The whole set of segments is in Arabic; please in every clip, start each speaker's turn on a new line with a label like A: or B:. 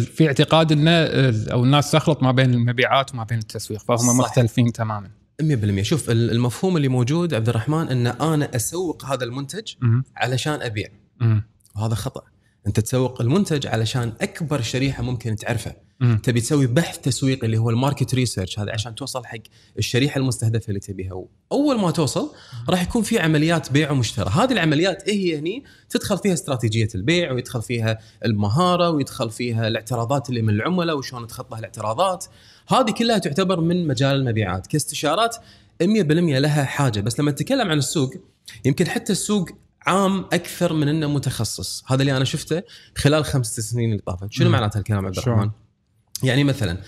A: في اعتقاد ان او الناس تخلط ما بين المبيعات وما بين التسويق فهم صح. مختلفين تماما 100% شوف المفهوم اللي موجود عبد الرحمن ان انا اسوق هذا المنتج م- علشان ابيع م- وهذا خطا انت تسوق المنتج علشان اكبر شريحه ممكن تعرفه تبي تسوي بحث تسويقي اللي هو الماركت ريسيرش هذا عشان توصل حق الشريحه المستهدفه اللي تبيها اول ما توصل راح يكون في عمليات بيع ومشترى هذه العمليات إيه هي هني تدخل فيها استراتيجيه البيع ويدخل فيها المهاره ويدخل فيها الاعتراضات اللي من العملاء وشلون تخطى الاعتراضات هذه كلها تعتبر من مجال المبيعات كاستشارات 100% لها حاجه بس لما نتكلم عن السوق يمكن حتى السوق عام اكثر من انه متخصص هذا اللي انا شفته خلال خمس سنين اللي طافت شنو معناته الكلام عبد الرحمن يعني مثلا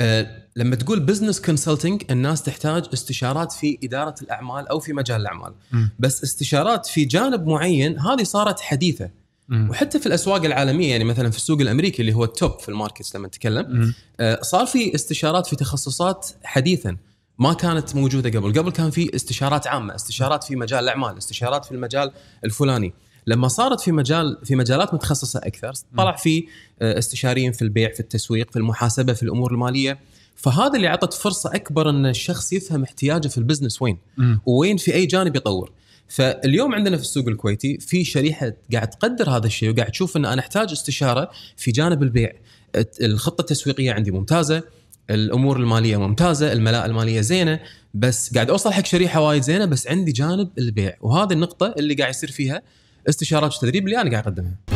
A: أه لما تقول بزنس كونسلتنج الناس تحتاج استشارات في اداره الاعمال او في مجال الاعمال م. بس استشارات في جانب معين هذه صارت حديثه م. وحتى في الاسواق العالميه يعني مثلا في السوق الامريكي اللي هو التوب في الماركتس لما نتكلم آه صار في استشارات في تخصصات حديثا ما كانت موجوده قبل، قبل كان في استشارات عامه، استشارات في مجال الاعمال، استشارات في المجال الفلاني، لما صارت في مجال في مجالات متخصصه اكثر، طلع في آه، استشاريين في البيع، في التسويق، في المحاسبه، في الامور الماليه، فهذا اللي اعطت فرصه اكبر ان الشخص يفهم احتياجه في البزنس وين وين في اي جانب يطور فاليوم عندنا في السوق الكويتي في شريحه قاعد تقدر هذا الشيء وقاعد تشوف ان انا احتاج استشاره في جانب البيع الخطه التسويقيه عندي ممتازه الامور الماليه ممتازه الملاءه الماليه زينه بس قاعد اوصل حق شريحه وايد زينه بس عندي جانب البيع وهذه النقطه اللي قاعد يصير فيها استشارات التدريب اللي انا قاعد اقدمها